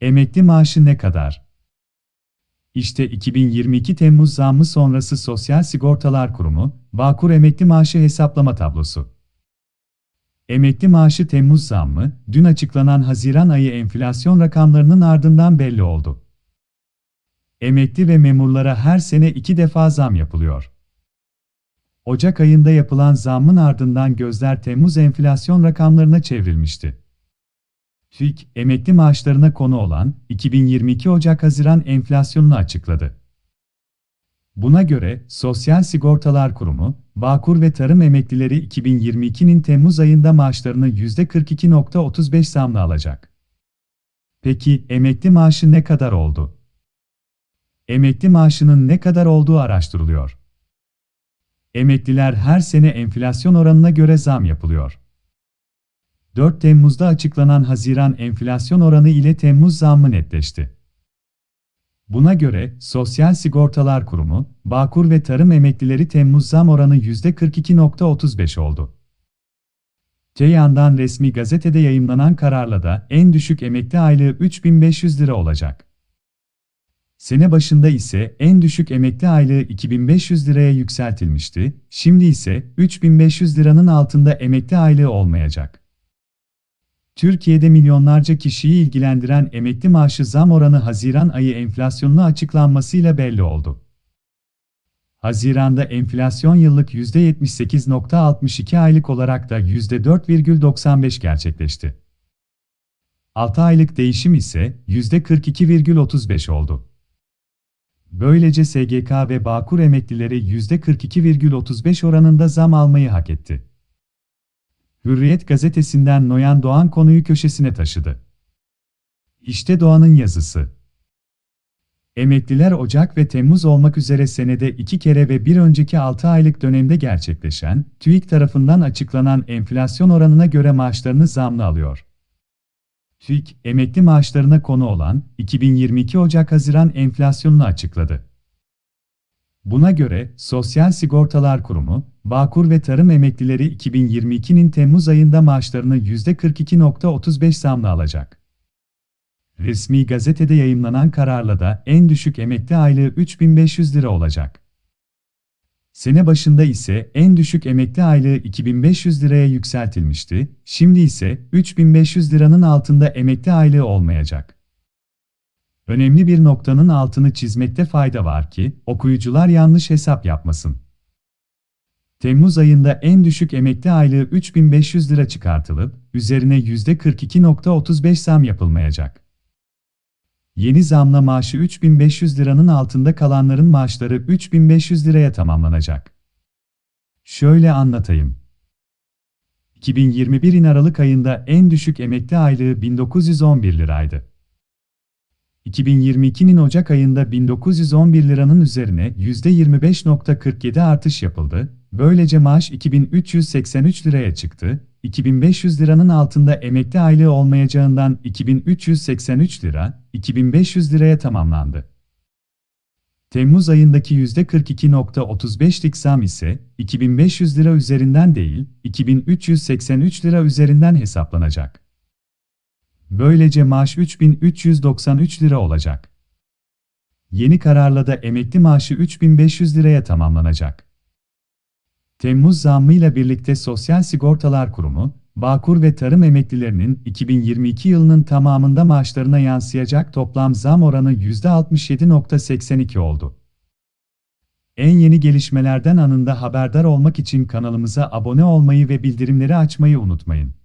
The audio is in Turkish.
Emekli maaşı ne kadar? İşte 2022 Temmuz zammı sonrası Sosyal Sigortalar Kurumu, Bağkur emekli maaşı hesaplama tablosu. Emekli maaşı Temmuz zammı, dün açıklanan Haziran ayı enflasyon rakamlarının ardından belli oldu. Emekli ve memurlara her sene iki defa zam yapılıyor. Ocak ayında yapılan zammın ardından gözler Temmuz enflasyon rakamlarına çevrilmişti. TÜİK, emekli maaşlarına konu olan 2022 Ocak-Haziran enflasyonunu açıkladı. Buna göre Sosyal Sigortalar Kurumu, Bağkur ve Tarım emeklileri 2022'nin Temmuz ayında maaşlarını %42.35 zamla alacak. Peki emekli maaşı ne kadar oldu? Emekli maaşının ne kadar olduğu araştırılıyor. Emekliler her sene enflasyon oranına göre zam yapılıyor. 4 Temmuz'da açıklanan Haziran enflasyon oranı ile Temmuz zammı netleşti. Buna göre, Sosyal Sigortalar Kurumu, Bağkur ve Tarım emeklileri Temmuz zam oranı %42.35 oldu. Te yandan resmi gazetede yayınlanan kararla da en düşük emekli aylığı 3500 lira olacak. Sene başında ise en düşük emekli aylığı 2500 liraya yükseltilmişti, şimdi ise 3500 liranın altında emekli aylığı olmayacak. Türkiye'de milyonlarca kişiyi ilgilendiren emekli maaşı zam oranı Haziran ayı enflasyonunu açıklanmasıyla belli oldu. Haziranda enflasyon yıllık %78.62 aylık olarak da %4,95 gerçekleşti. 6 aylık değişim ise %42,35 oldu. Böylece SGK ve Bağkur emeklileri %42,35 oranında zam almayı hak etti. Hürriyet gazetesinden Noyan Doğan konuyu köşesine taşıdı. İşte Doğan'ın yazısı. Emekliler Ocak ve Temmuz olmak üzere senede iki kere ve bir önceki 6 aylık dönemde gerçekleşen, TÜİK tarafından açıklanan enflasyon oranına göre maaşlarını zamlı alıyor. TÜİK, emekli maaşlarına konu olan 2022 Ocak-Haziran enflasyonunu açıkladı. Buna göre, Sosyal Sigortalar Kurumu, Bağkur ve Tarım emeklileri 2022'nin Temmuz ayında maaşlarını %42.35 zamla alacak. Resmi gazetede yayımlanan kararla da en düşük emekli aylığı 3500 lira olacak. Sene başında ise en düşük emekli aylığı 2500 liraya yükseltilmişti, şimdi ise 3500 liranın altında emekli aylığı olmayacak. Önemli bir noktanın altını çizmekte fayda var ki, okuyucular yanlış hesap yapmasın. Temmuz ayında en düşük emekli aylığı 3500 lira çıkartılıp, üzerine %42.35 zam yapılmayacak. Yeni zamla maaşı 3500 liranın altında kalanların maaşları 3500 liraya tamamlanacak. Şöyle anlatayım. 2021'in Aralık ayında en düşük emekli aylığı 1911 liraydı. 2022'nin Ocak ayında 1911 liranın üzerine %25.47 artış yapıldı. Böylece maaş 2383 liraya çıktı. 2500 liranın altında emekli aylığı olmayacağından 2383 lira, 2500 liraya tamamlandı. Temmuz ayındaki %42.35'lik zam ise 2500 lira üzerinden değil, 2383 lira üzerinden hesaplanacak. Böylece maaş 3393 lira olacak. Yeni kararla da emekli maaşı 3500 liraya tamamlanacak. Temmuz zammıyla birlikte Sosyal Sigortalar Kurumu, Bağkur ve tarım emeklilerinin 2022 yılının tamamında maaşlarına yansıyacak toplam zam oranı %67.82 oldu. En yeni gelişmelerden anında haberdar olmak için kanalımıza abone olmayı ve bildirimleri açmayı unutmayın.